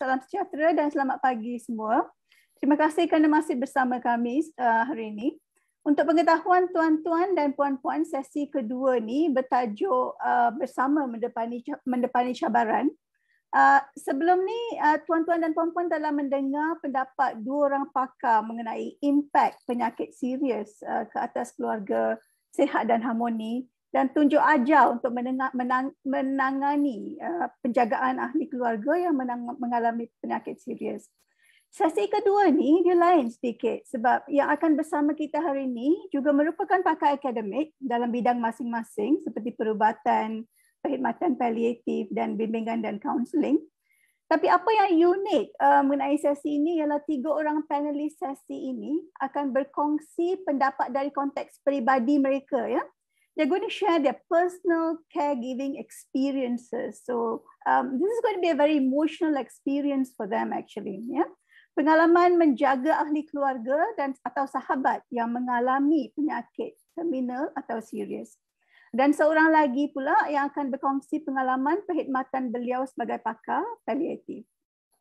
salam sejahtera dan selamat pagi semua. Terima kasih kerana masih bersama kami uh, hari ini. Untuk pengetahuan tuan-tuan dan puan-puan, sesi kedua ni bertajuk uh, bersama mendepani mendepani cabaran. Uh, sebelum ni tuan-tuan dan puan-puan telah mendengar pendapat dua orang pakar mengenai impak penyakit serius ke atas keluarga sehat dan harmoni dan tunjuk ajar untuk menangani uh, penjagaan ahli keluarga yang mengalami penyakit serius. Sesi kedua ni dia lain sedikit sebab yang akan bersama kita hari ini juga merupakan pakar akademik dalam bidang masing-masing seperti perubatan, perkhidmatan paliatif dan bimbingan dan kaunseling. Tapi apa yang unik uh, mengenai sesi ini ialah tiga orang panelis sesi ini akan berkongsi pendapat dari konteks peribadi mereka ya they're going to share their personal caregiving experiences. So um, this is going to be a very emotional experience for them, actually. Yeah, pengalaman menjaga ahli keluarga dan atau sahabat yang mengalami penyakit terminal atau serius. Dan seorang lagi pula yang akan berkongsi pengalaman perkhidmatan beliau sebagai pakar palliative.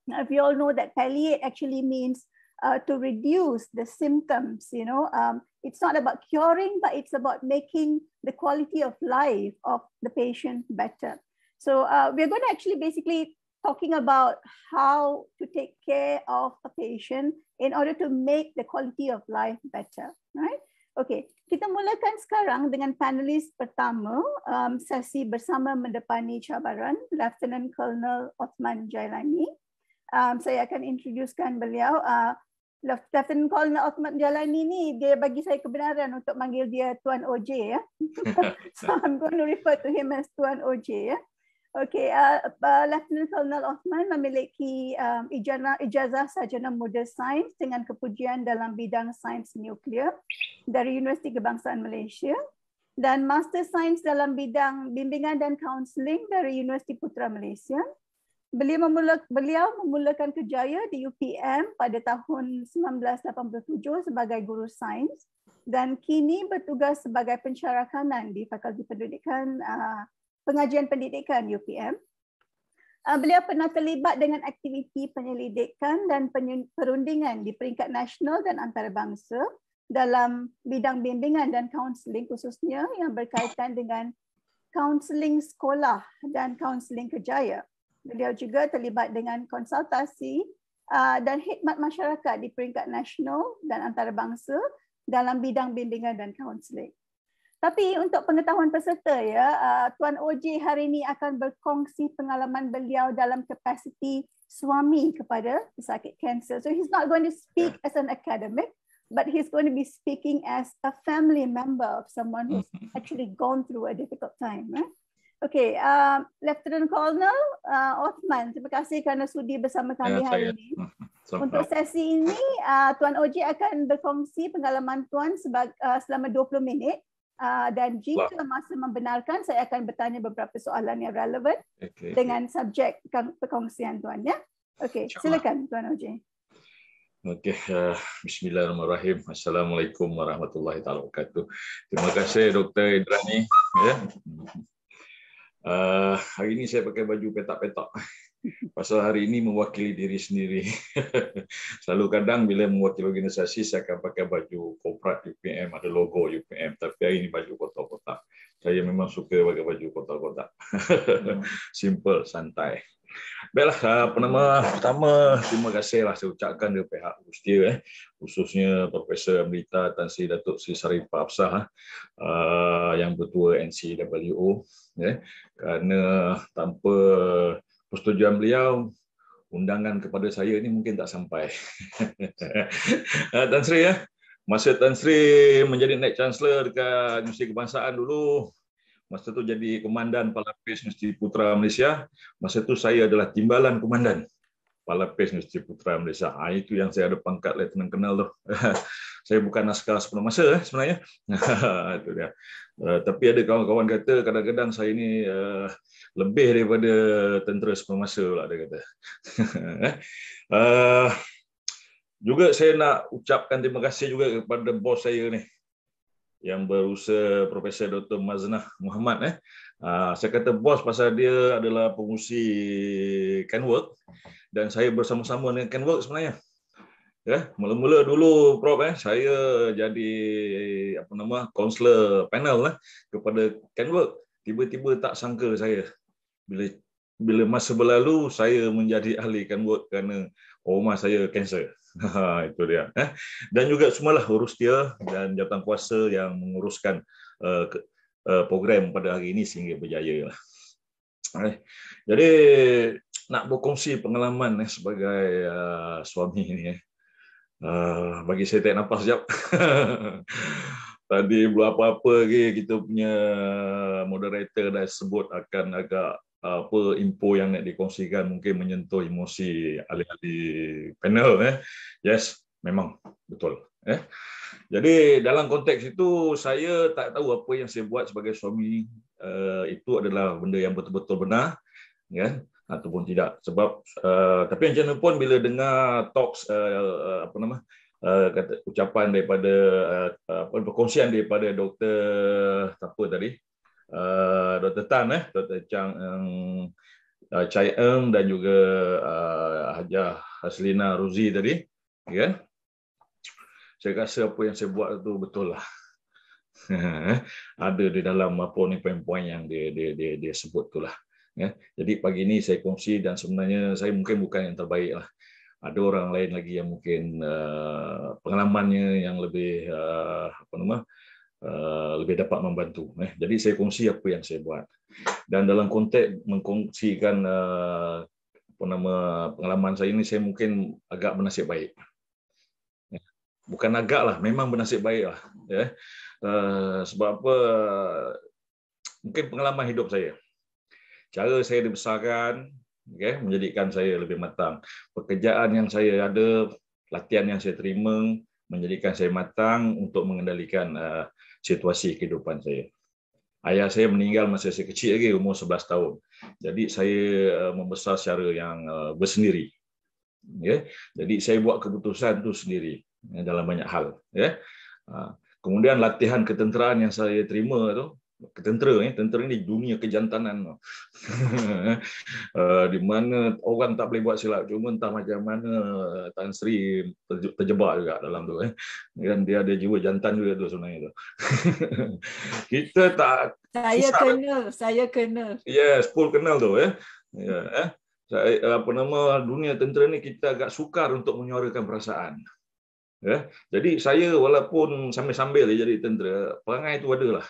Now, if you all know that palliate actually means uh, to reduce the symptoms, you know, um, it's not about curing, but it's about making the quality of life of the patient better. So uh, we're going to actually basically talking about how to take care of a patient in order to make the quality of life better, right? Okay, kita mulakan sekarang dengan panelis pertama um, sesi bersama mendepani cabaran Lieutenant Colonel Osman Jailani. Um, saya akan introducekan beliau. Uh, call Colonel Osman Jalani ni dia bagi saya kebenaran untuk manggil dia Tuan OJ ya. so I'm going to refer to him as Tuan OJ ya. Okay, uh, uh, Lieutenant Colonel Othman memiliki um, ijazah, ijazah sarjana muda sains dengan kepujian dalam bidang sains nuklear dari Universiti Kebangsaan Malaysia dan master sains dalam bidang bimbingan dan counseling dari Universiti Putra Malaysia. Beliau memulakan beliau memulakan kerjaya di UPM pada tahun 1987 sebagai guru sains dan kini bertugas sebagai pensyarah kanan di Fakulti Pendidikan uh, Pengajian Pendidikan UPM. Uh, beliau pernah terlibat dengan aktiviti penyelidikan dan perundingan di peringkat nasional dan antarabangsa dalam bidang bimbingan dan kaunseling khususnya yang berkaitan dengan kaunseling sekolah dan kaunseling kerjaya. Beliau juga terlibat dengan konsultasi ah, dan khidmat masyarakat di peringkat nasional dan antarabangsa dalam bidang bimbingan dan kaunseling. Tapi untuk pengetahuan peserta ya, ah, Tuan OJ hari ini akan berkongsi pengalaman beliau dalam kapasiti suami kepada pesakit kanser. So he's not going to speak as an academic, but he's going to be speaking as a family member of someone who's mm-hmm. actually gone through a difficult time, right? Eh? Okay, uh, Lieutenant Colonel uh, Othman, terima kasih kerana sudi bersama kami ya, hari ini. Hmm, hmm, Untuk sesi ini, uh, Tuan Oji akan berkongsi pengalaman Tuan sebag- uh, selama 20 minit. Uh, dan jika Wah. masa membenarkan, saya akan bertanya beberapa soalan yang relevan okay, dengan okay. subjek perkongsian Tuan. Ya? Okey, silakan Tuan Oji. Okey, uh, bismillahirrahmanirrahim. Assalamualaikum warahmatullahi wabarakatuh. Terima kasih Dr. Idrani. Ya. Uh, hari ini saya pakai baju petak-petak. Pasal hari ini mewakili diri sendiri. Selalu kadang bila mewakili organisasi, saya akan pakai baju korporat UPM, ada logo UPM. Tapi hari ini baju kotak-kotak. Saya memang suka pakai baju kotak-kotak. Hmm. Simple, santai. Baiklah, ah, apa nama pertama, terima lah saya ucapkan kepada pihak Ustia eh, khususnya Profesor Amrita Tan Sri Datuk Sri Sarifah Absah eh, ah, ah, yang bertua NCWO eh, kerana tanpa persetujuan beliau undangan kepada saya ini mungkin tak sampai. Tan Sri ya. Eh, masa Tan Sri menjadi naik chancellor dekat Universiti Kebangsaan dulu, masa itu jadi komandan Palapes Nusti Putra Malaysia. Masa itu saya adalah timbalan komandan Palapes Nusti Putra Malaysia. Ha, itu yang saya ada pangkat letnan kenal tu. saya bukan naskah sepenuh masa eh, sebenarnya. itu dia. Uh, tapi ada kawan-kawan kata kadang-kadang saya ini uh, eh, lebih daripada tentera sepenuh masa pula dia kata. uh, juga saya nak ucapkan terima kasih juga kepada bos saya ni yang berusaha Profesor Dr. Maznah Muhammad eh. Ah, saya kata bos pasal dia adalah pengusi Kenwork dan saya bersama-sama dengan Kenwork sebenarnya. Ya, mula-mula dulu prof eh saya jadi apa nama konselor panel eh, kepada Kenwork. Tiba-tiba tak sangka saya bila bila masa berlalu saya menjadi ahli Kenwork kerana rumah saya kanser. Ha, itu dia. Eh? Dan juga semualah urus dia dan jawatan kuasa yang menguruskan uh, ke, uh, program pada hari ini sehingga berjaya. Lah. Eh? Jadi nak berkongsi pengalaman eh, sebagai uh, suami ini. Eh? Uh, bagi saya tak nafas sekejap. Tadi belum apa-apa lagi kita punya moderator dah sebut akan agak apa info yang nak dikongsikan mungkin menyentuh emosi ahli-ahli panel eh. Yes, memang betul eh. Jadi dalam konteks itu saya tak tahu apa yang saya buat sebagai suami uh, itu adalah benda yang betul-betul benar kan ataupun tidak sebab uh, tapi yang mana pun bila dengar talks uh, apa nama uh, kata ucapan daripada uh, apa perkongsian daripada doktor apa tadi uh, Dr. Tan eh Dr. Chang Eng uh, Chai Eng dan juga uh, Haja Haslina Ruzi tadi ya yeah. saya rasa apa yang saya buat tu betul lah ada di dalam apa ni poin-poin yang dia dia dia, dia sebut tu lah ya yeah. jadi pagi ni saya kongsi dan sebenarnya saya mungkin bukan yang terbaik lah ada orang lain lagi yang mungkin uh, pengalamannya yang lebih uh, apa nama Eh, lebih dapat membantu. Eh. jadi saya kongsi apa yang saya buat. Dan dalam konteks mengkongsikan eh, apa nama pengalaman saya ini, saya mungkin agak bernasib baik. Bukan agak lah, memang bernasib baik lah. Ya. sebab apa? Mungkin pengalaman hidup saya. Cara saya dibesarkan, okay, menjadikan saya lebih matang. Pekerjaan yang saya ada, latihan yang saya terima, menjadikan saya matang untuk mengendalikan uh, situasi kehidupan saya. Ayah saya meninggal masa saya kecil lagi, umur 11 tahun. Jadi saya uh, membesar secara yang uh, bersendiri. Yeah? Jadi saya buat keputusan itu sendiri ya, dalam banyak hal. Yeah? Uh, kemudian latihan ketenteraan yang saya terima itu, Tentera eh tentera ni dunia kejantanan uh, di mana orang tak boleh buat silap cuma entah macam mana eh, Tan Sri terjebak juga dalam tu eh dan dia ada jiwa jantan juga tu sebenarnya tu kita tak saya kenal saya kenal yes full kenal tu eh ya eh saya eh, apa nama dunia tentera ni kita agak sukar untuk menyuarakan perasaan ya jadi saya walaupun sambil-sambil jadi tentera perangai tu adalah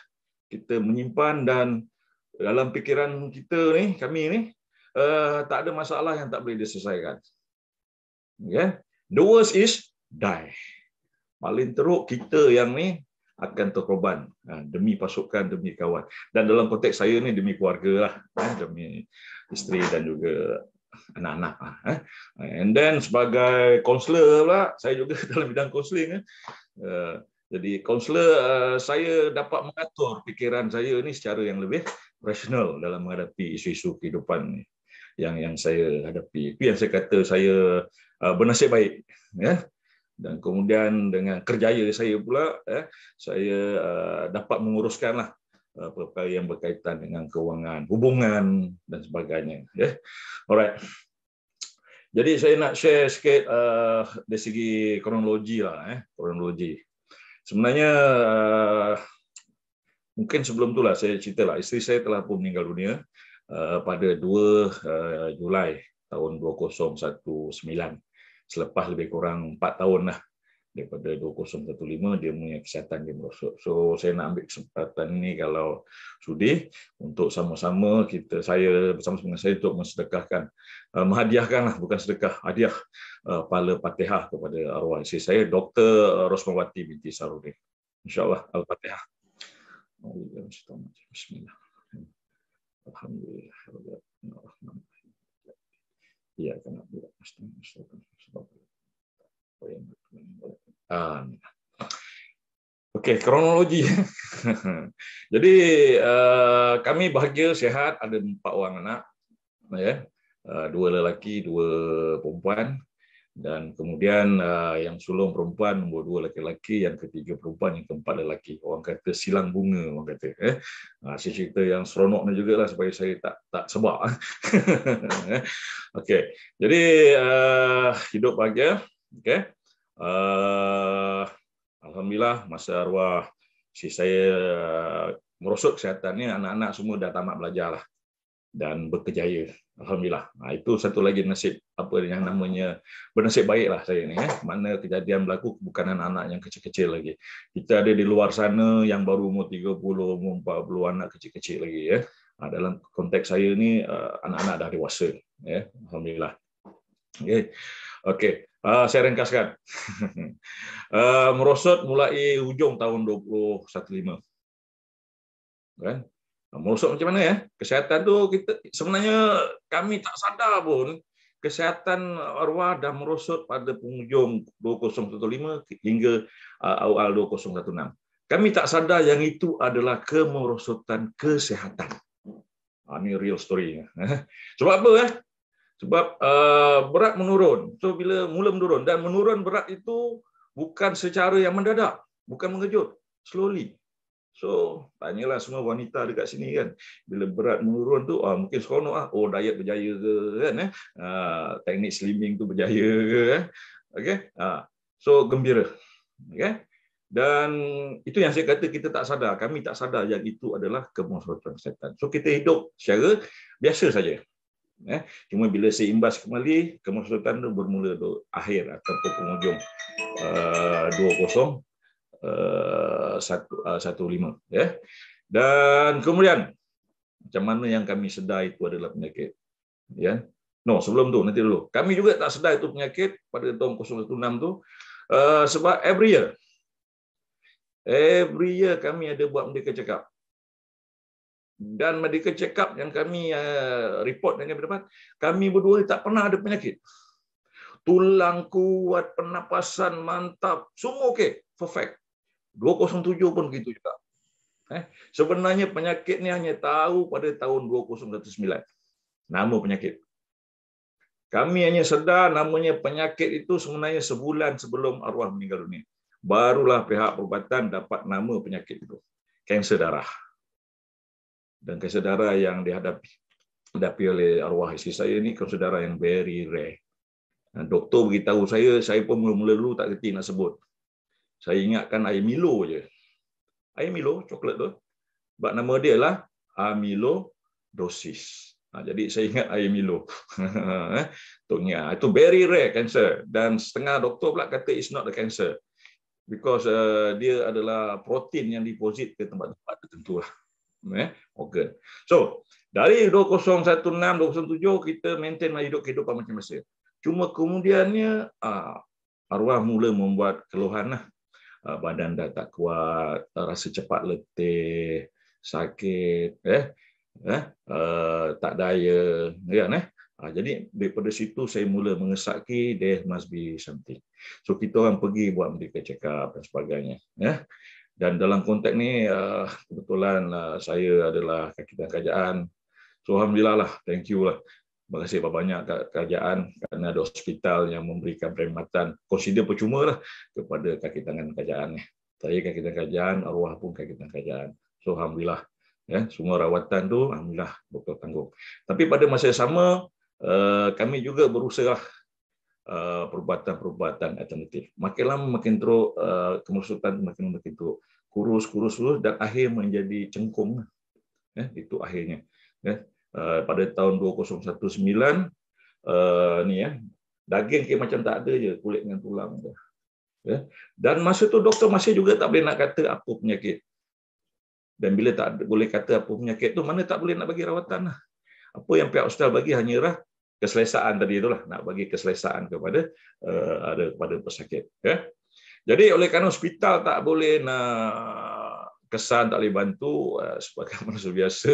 kita menyimpan dan dalam pikiran kita ni kami ni uh, tak ada masalah yang tak boleh diselesaikan. Yeah. The worst is die. Paling teruk kita yang ni akan terkorban ha, demi pasukan demi kawan dan dalam konteks saya ni demi keluarga lah ha, demi isteri dan juga anak-anak lah, ha. and then sebagai kaunselor lah, saya juga dalam bidang kaunseling eh, eh, jadi kaunselor eh, saya dapat mengatur fikiran saya ini secara yang lebih rasional dalam menghadapi isu-isu kehidupan yang yang saya hadapi. Itu yang saya kata saya eh, bernasib baik ya. Dan kemudian dengan kerjaya saya pula ya, saya eh, dapat menguruskanlah perkara yang berkaitan dengan kewangan, hubungan dan sebagainya ya. Alright. Jadi saya nak share sikit uh, dari segi kronologi lah eh, kronologi sebenarnya uh, mungkin sebelum itulah saya cerita lah isteri saya telah pun meninggal dunia uh, pada 2 uh, eh, Julai tahun 2019 selepas lebih kurang 4 tahun lah daripada 2015 dia punya kesihatan dia merosot. So saya nak ambil kesempatan ini kalau sudi untuk sama-sama kita saya bersama sama saya untuk mensedekahkan uh, menghadiahkanlah bukan sedekah hadiah uh, pala Fatihah kepada arwah isteri saya Dr uh, Rosmawati binti Sarudin. Insya-Allah al-Fatihah. Alhamdulillah. Ya, kena buat. Astagfirullahaladzim. Ah. Okey, kronologi. Jadi ah, kami bahagia, sehat ada empat orang anak. Ya. Ah, dua lelaki, dua perempuan. Dan kemudian yang sulung perempuan, nombor dua lelaki-lelaki, yang ketiga perempuan, yang keempat lelaki. Orang kata silang bunga, orang kata. Eh. Uh, cerita yang seronok ni juga lah supaya saya tak tak sebab. Ya. Okey, jadi uh, hidup bahagia. Okay. Uh, ah, Alhamdulillah masa arwah si saya uh, merosot kesihatan ni anak-anak semua dah tamat belajar lah dan berkejaya. Alhamdulillah. Nah, itu satu lagi nasib apa yang namanya bernasib baiklah saya ini. Eh. Mana kejadian berlaku bukan anak-anak yang kecil-kecil lagi. Kita ada di luar sana yang baru umur 30, umur 40 anak kecil-kecil lagi. Eh. Nah, dalam konteks saya ini uh, ah, anak-anak dah dewasa. Eh. Alhamdulillah. Okay. Okay. Uh, saya ringkaskan. uh, merosot mulai hujung tahun 2015. Kan? Uh, merosot macam mana ya? Kesehatan tu kita sebenarnya kami tak sadar pun kesehatan arwah dah merosot pada penghujung 2015 hingga uh, awal 2016. Kami tak sadar yang itu adalah kemerosotan kesehatan. ini real story. Ya. Sebab apa? Ya? sebab uh, berat menurun. So bila mula menurun dan menurun berat itu bukan secara yang mendadak, bukan mengejut, slowly. So tanyalah semua wanita dekat sini kan. Bila berat menurun tu ah, mungkin seronok ah. Oh diet berjaya ke kan eh. Ah, teknik slimming tu berjaya ke eh. Okey. Ah, so gembira. Okay? Dan itu yang saya kata kita tak sadar. Kami tak sadar yang itu adalah kemusuhan setan. So kita hidup secara biasa saja. Eh, cuma bila Imbas kembali, kemaksudan itu bermula do, akhir ataupun penghujung uh, 20 uh, 1, uh, 15. Yeah. Dan kemudian, macam mana yang kami sedar itu adalah penyakit. Ya. Yeah. No, sebelum tu nanti dulu. Kami juga tak sedar itu penyakit pada tahun 016 tu uh, sebab every year every year kami ada buat mereka cakap dan medical check up yang kami uh, report dengan berdepan kami berdua tak pernah ada penyakit tulang kuat pernafasan mantap semua okey perfect 207 pun begitu juga eh sebenarnya penyakit ni hanya tahu pada tahun 2009 nama penyakit kami hanya sedar namanya penyakit itu sebenarnya sebulan sebelum arwah meninggal dunia barulah pihak perubatan dapat nama penyakit itu kanser darah dan kesedara yang dihadapi dihadapi oleh arwah isteri saya ni kesedara yang very rare. doktor beritahu saya, saya pun mula-mula dulu tak reti nak sebut. Saya ingatkan air Milo je. Air Milo, coklat tu. Sebab nama dia lah Amilo Dosis. jadi saya ingat air Milo. Eh, Tunya, itu very rare cancer. Dan setengah doktor pula kata it's not the cancer. Because uh, dia adalah protein yang deposit ke tempat-tempat tertentu lah eh, organ. So, dari 2016, 2017 kita maintain hidup kehidupan macam biasa. Cuma kemudiannya, uh, arwah mula membuat keluhan. Lah. Uh, badan dah tak kuat, ah, rasa cepat letih, sakit, eh, eh, uh, tak daya. Ya, eh? Uh, jadi daripada situ saya mula mengesaki there must be something. So kita orang pergi buat medical check up dan sebagainya. Ya. Eh? Dan dalam konteks ni uh, kebetulan uh, saya adalah kaki tangan kerajaan. So alhamdulillah lah, thank you lah. Terima kasih banyak kat kerajaan kerana ada hospital yang memberikan perkhidmatan consider percuma lah kepada kaki tangan kerajaan ni. Saya kaki tangan kerajaan, arwah pun kaki tangan kerajaan. So alhamdulillah ya, semua rawatan tu alhamdulillah betul tanggung. Tapi pada masa yang sama uh, kami juga berusaha Uh, perubatan-perubatan alternatif. Makin lama makin teruk uh, kemusutan makin lama makin teruk. Kurus, kurus, kurus dan akhir menjadi cengkung. Eh, itu akhirnya. Eh, uh, pada tahun 2019, uh, ni ya, eh, daging kayak macam tak ada je, kulit dengan tulang. Je. Eh, dan masa tu doktor masih juga tak boleh nak kata apa penyakit. Dan bila tak boleh kata apa penyakit tu, mana tak boleh nak bagi rawatan lah. Apa yang pihak ustaz bagi hanyalah keselesaan tadi itulah nak bagi keselesaan kepada eh, ada uh, kepada pesakit ya jadi oleh kerana hospital tak boleh nak kesan tak boleh bantu uh, sebagai manusia biasa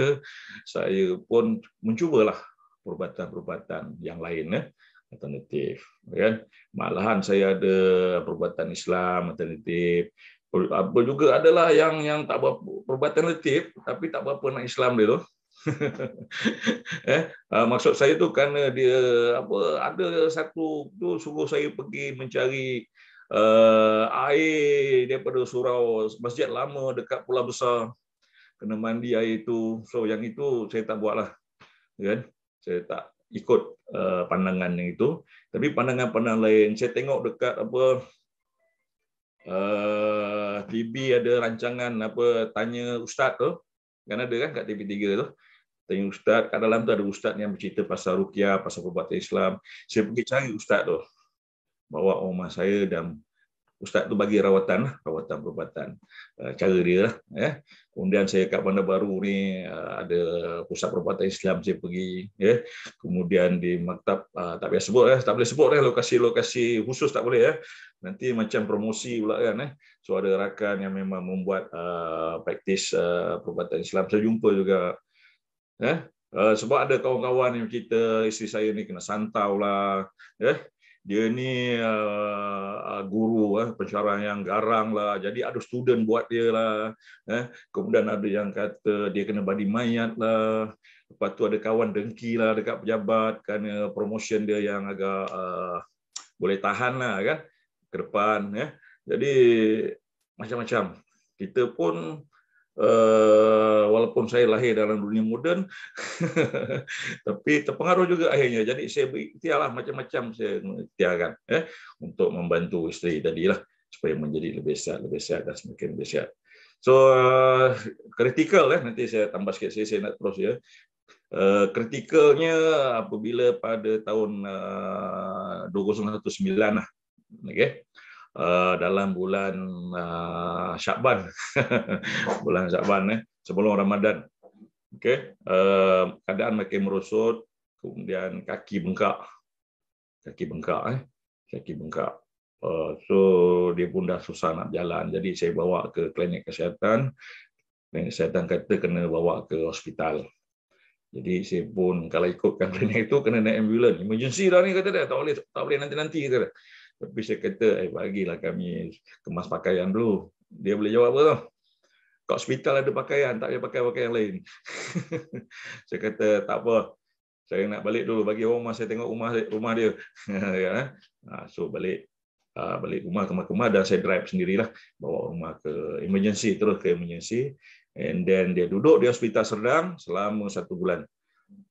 saya pun mencubalah perubatan-perubatan yang lain ya alternatif kan malahan saya ada perubatan Islam alternatif apa juga adalah yang yang tak berapa alternatif tapi tak berapa nak Islam dia tu eh, ah, maksud saya tu kerana dia apa ada satu tu suruh saya pergi mencari uh, air daripada surau masjid lama dekat Pulau Besar kena mandi air itu. So yang itu saya tak buatlah. Kan? Saya tak ikut uh, pandangan yang itu. Tapi pandangan-pandangan lain saya tengok dekat apa uh, TV ada rancangan apa tanya ustaz tu. Kan ada kan kat TV3 tu tanya ustaz kat dalam tu ada ustaz yang bercerita pasal rukyah pasal perbuatan Islam saya pergi cari ustaz tu bawa rumah saya dan ustaz tu bagi rawatan lah, rawatan perubatan eh, cara dia lah ya kemudian saya kat Bandar Baru ni eh, ada pusat perubatan Islam saya pergi ya kemudian di maktab eh, tak biasa sebut lah tak boleh sebut lah lokasi-lokasi khusus tak boleh ya nanti macam promosi pula kan eh so ada rakan yang memang membuat uh, praktis uh, perubatan Islam saya jumpa juga Eh? Uh, sebab ada kawan-kawan yang kita, isteri saya ni kena santau lah. Eh? Dia ni uh, guru, eh? pensyarah yang garang lah. Jadi ada student buat dia lah. Eh? Kemudian ada yang kata dia kena badi mayat lah. Lepas tu ada kawan dengki lah dekat pejabat kerana promotion dia yang agak uh, boleh tahan lah kan ke depan. Eh? Jadi macam-macam. Kita pun uh, walaupun saya lahir dalam dunia moden, tapi terpengaruh juga akhirnya. Jadi saya beriktiarlah macam-macam saya mengiktiarkan eh, ya, untuk membantu istri tadi lah supaya menjadi lebih sehat, lebih sehat dan semakin lebih sehat. So kritikal eh, uh, eh, nanti saya tambah sedikit saya, saya nak terus ya. Kritikalnya eh, uh, apabila pada tahun uh, 2019 lah. Okay uh, dalam bulan uh, Syakban. bulan Syakban eh sebelum Ramadan. Okey, uh, eh, keadaan makin merosot, kemudian kaki bengkak. Kaki bengkak eh, kaki bengkak. Uh, so dia pun dah susah nak jalan. Jadi saya bawa ke klinik kesihatan. Klinik kesihatan kata kena bawa ke hospital. Jadi saya pun kalau ikutkan klinik itu kena naik ambulans. Emergency dah ni kata dia, tak boleh tak boleh nanti-nanti kata tapi saya kata, eh, bagilah kami kemas pakaian dulu. Dia boleh jawab apa tu? Kat hospital ada pakaian, tak payah pakai pakaian lain. saya kata, tak apa. Saya nak balik dulu, bagi orang rumah saya tengok rumah rumah dia. ya. Eh? Ha, so, balik ha, balik rumah kemah-kemah dan saya drive sendirilah. Bawa rumah ke emergency, terus ke emergency. And then dia duduk di hospital Serdang selama satu bulan.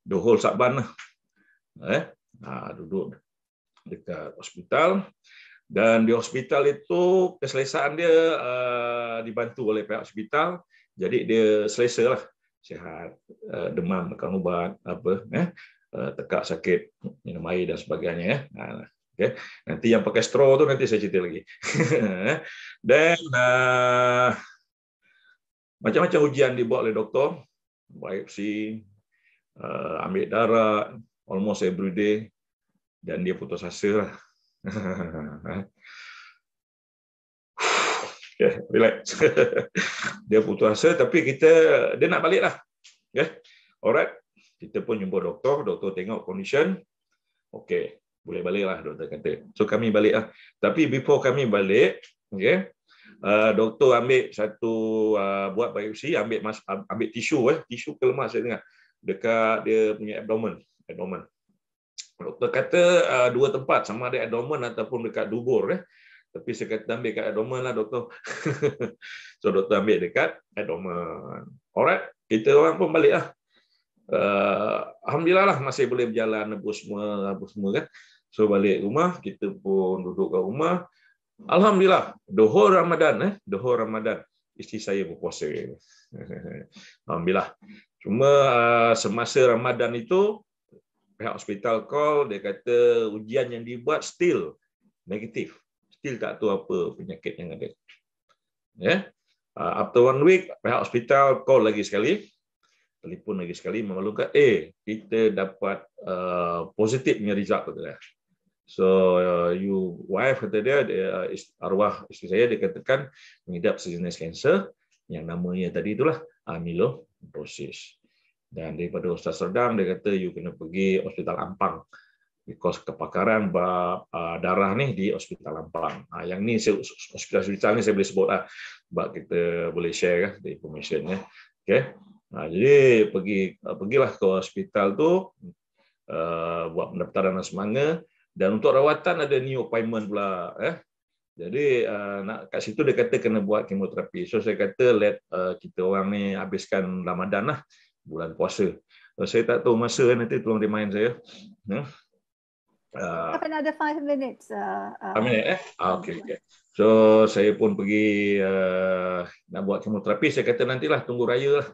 The whole Saban lah. Eh? Ha, duduk dekat hospital dan di hospital itu keselesaan dia uh, dibantu oleh pihak hospital jadi dia selesa lah sihat uh, demam makan ubat apa eh uh, tekak sakit minum air dan sebagainya ya eh. Ha, okay. nanti yang pakai stro tu nanti saya cerita lagi dan uh, macam-macam ujian dibuat oleh doktor biopsi uh, ambil darah almost every day dan dia putus asa lah. yeah, relax. dia putus asa tapi kita dia nak balik lah. Yeah. Alright. Kita pun jumpa doktor. Doktor tengok condition. Okey. Boleh balik lah doktor kata. So kami balik lah. Tapi before kami balik, okay, uh, doktor ambil satu uh, buat biopsi, ambil mas, ambil tisu. Eh. Tisu kelemas saya dengar. Dekat dia punya abdomen. Abdomen. Doktor kata uh, dua tempat sama ada abdomen ataupun dekat dubur eh. Tapi saya kata ambil dekat abdomen lah doktor. so doktor ambil dekat abdomen. Alright, kita orang pun balik lah. Uh, Alhamdulillah lah masih boleh berjalan apa semua, apa semua kan. So balik rumah, kita pun duduk kat rumah. Alhamdulillah, dohor Ramadan eh, dohor Ramadan. Isteri saya berpuasa. Alhamdulillah. Cuma uh, semasa Ramadan itu, pihak hospital call dia kata ujian yang dibuat still negatif still tak tahu apa penyakit yang ada ya yeah. uh, after one week pihak hospital call lagi sekali telefon lagi sekali memaklumkan eh kita dapat uh, ah, positifnya result kata dia so uh, you wife kata dia, dia uh, arwah isteri saya dikatakan mengidap sejenis kanser yang namanya tadi itulah amyloidosis dan daripada Ustaz Serdang, dia kata you kena pergi Hospital Ampang because kepakaran darah ni di Hospital Ampang. Ha, yang ni Hospital Hospital ni saya boleh sebut lah. Sebab kita boleh share lah the information ya. Okay. Ha, jadi pergi pergilah ke hospital tu buat pendaftaran asmana dan untuk rawatan ada new appointment pula eh? Jadi nak kat situ dia kata kena buat kemoterapi. So saya kata let kita orang ni habiskan Ramadan lah bulan puasa. Uh, saya tak tahu masa kan nanti tolong remind saya. Huh? Uh, another five minutes. Uh, uh, five minutes eh? Ah, okay, okay. So, saya pun pergi uh, nak buat kemoterapi. Saya kata nantilah, tunggu raya lah.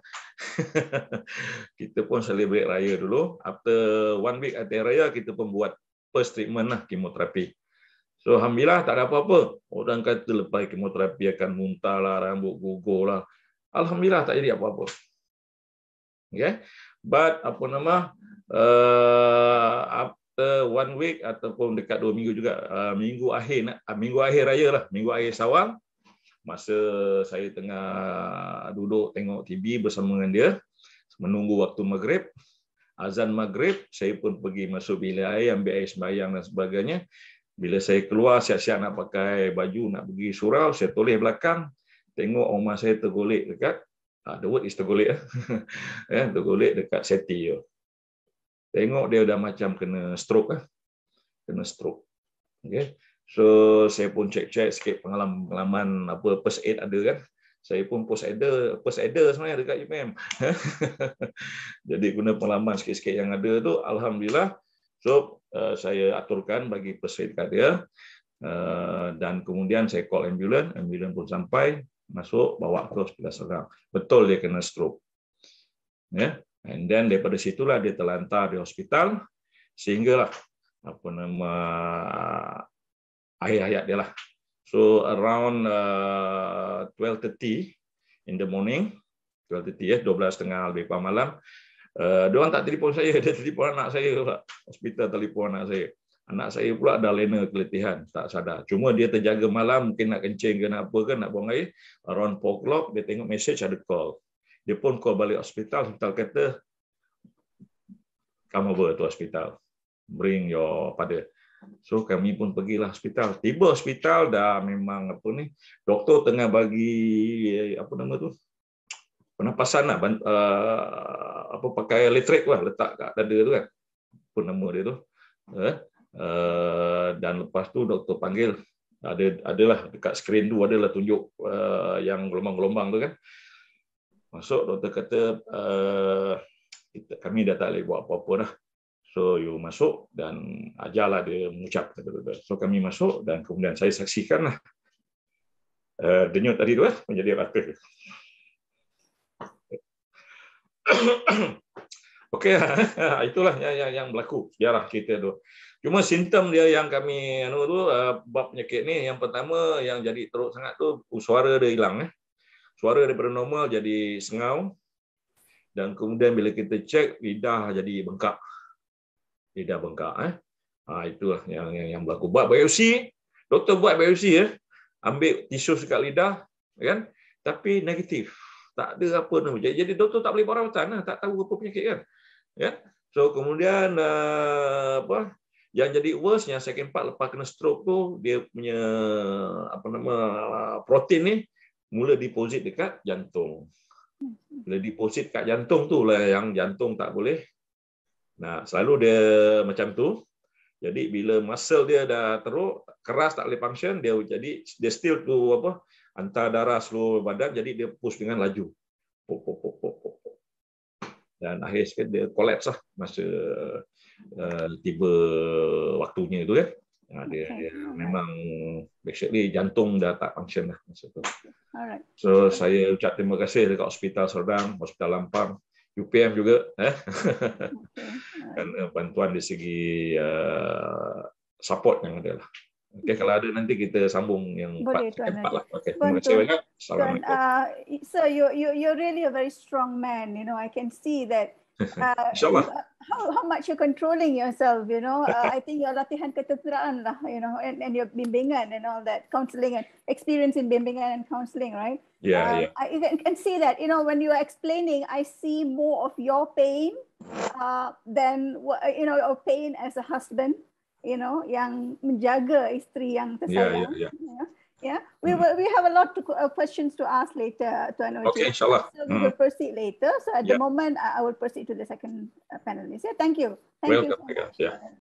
kita pun celebrate raya dulu. After one week at raya, kita pun buat first treatment lah, kemoterapi. So, Alhamdulillah, tak ada apa-apa. Orang kata lepas kemoterapi akan muntah lah, rambut gugur lah. Alhamdulillah, tak jadi apa-apa okay but apa nama uh, after one week ataupun dekat dua minggu juga uh, minggu akhir uh, minggu akhir raya lah minggu akhir sawang masa saya tengah duduk tengok TV bersama dengan dia menunggu waktu maghrib azan maghrib saya pun pergi masuk bilik air ambil air sembahyang dan sebagainya bila saya keluar siap-siap nak pakai baju nak pergi surau saya toleh belakang tengok oma saya tergolek dekat Ha, the word is tergolek. ya, tergolek dekat seti tu. Tengok dia dah macam kena stroke lah. Kena stroke. Okay. So, saya pun cek-cek sikit pengalaman, pengalaman apa first aid ada kan. Saya pun post aider, post aider sebenarnya dekat UPM. Jadi guna pengalaman sikit-sikit yang ada tu, Alhamdulillah. So, uh, saya aturkan bagi first aid kat dia. Uh, dan kemudian saya call ambulans, ambulans pun sampai masuk bawa ke hospital serang. Betul dia kena stroke. Ya. Yeah. And then daripada situlah dia terlantar di hospital sehinggalah apa nama akhir hayat dia lah. So around uh, 12:30 in the morning, 12:30 ya, 12:30 lebih kurang malam, uh, dia orang tak telefon saya, dia telefon anak saya pula. Hospital telefon anak saya. Uh, Anak saya pula ada lena keletihan, tak sadar. Cuma dia terjaga malam, mungkin nak kencing ke apa kan, nak buang air. Around 4 o'clock, dia tengok message ada call. Dia pun call balik hospital, hospital kata, come over to hospital. Bring your pada. So kami pun pergi lah hospital. Tiba hospital dah memang apa ni, doktor tengah bagi apa nama tu, penapasan lah, uh, apa pakai elektrik lah, letak kat dada tu kan. Apa nama dia tu. Eh? Eh, dan lepas tu doktor panggil ada adalah dekat skrin tu adalah tunjuk uh, yang gelombang-gelombang tu kan masuk doktor kata uh, kami dah tak boleh buat apa-apa dah so you masuk dan ajarlah dia mengucap kata -kata. so kami masuk dan kemudian saya saksikanlah uh, denyut tadi tu eh, menjadi rata Okey, lah, itulah yang, yang, berlaku. Biarlah kita tu. Cuma simptom dia yang kami anu tu uh, bab penyakit ni yang pertama yang jadi teruk sangat tu uh, suara dia hilang eh. Suara daripada normal jadi sengau dan kemudian bila kita cek lidah jadi bengkak. Lidah bengkak eh. Ha, itulah yang yang yang berlaku buat biopsi. Doktor buat biopsi ya. Eh. Ambil tisu dekat lidah kan. Tapi negatif. Tak ada apa nama. Jadi, jadi doktor tak boleh perawatan lah. Tak tahu apa penyakit kan. Ya. Yeah? So kemudian uh, apa yang jadi worse yang second part lepas kena stroke tu dia punya apa nama protein ni mula deposit dekat jantung. Bila deposit kat jantung tu lah yang jantung tak boleh. Nah, selalu dia macam tu. Jadi bila muscle dia dah teruk, keras tak boleh function, dia jadi dia still tu apa? antar darah seluruh badan jadi dia push dengan laju. Pop pop pop pop. Dan akhir sekali dia collapse lah masa Uh, tiba waktunya itu, kan. Ya. Ha, dia, okay. dia memang basically jantung dah tak function lah masa tu. Alright. So okay. saya ucap terima kasih dekat Hospital Serdang, Hospital Lampang, UPM juga eh. Okay. Dan bantuan di segi uh, support yang ada lah. Okay, kalau ada nanti kita sambung yang Boleh, part, Tuan lah. Okay, terima kasih banyak. Assalamualaikum. Uh, so you you you're really a very strong man. You know, I can see that. Uh, InsyaAllah how how much you controlling yourself, you know. Uh, I think your latihan ketenteraan lah, you know, and, and your bimbingan and all that counseling and experience in bimbingan and counseling, right? Yeah, um, yeah. I you can see that, you know, when you are explaining, I see more of your pain uh, than you know your pain as a husband, you know, yang menjaga isteri yang tersayang. Yeah, yeah, yeah. You Yeah, we mm-hmm. will. We have a lot of uh, questions to ask later, uh, to Anuj. Okay, inshallah. So we mm-hmm. will proceed later. So at yeah. the moment, I, I will proceed to the second uh, panelist. Yeah, thank you. Thank Welcome, you. So yeah.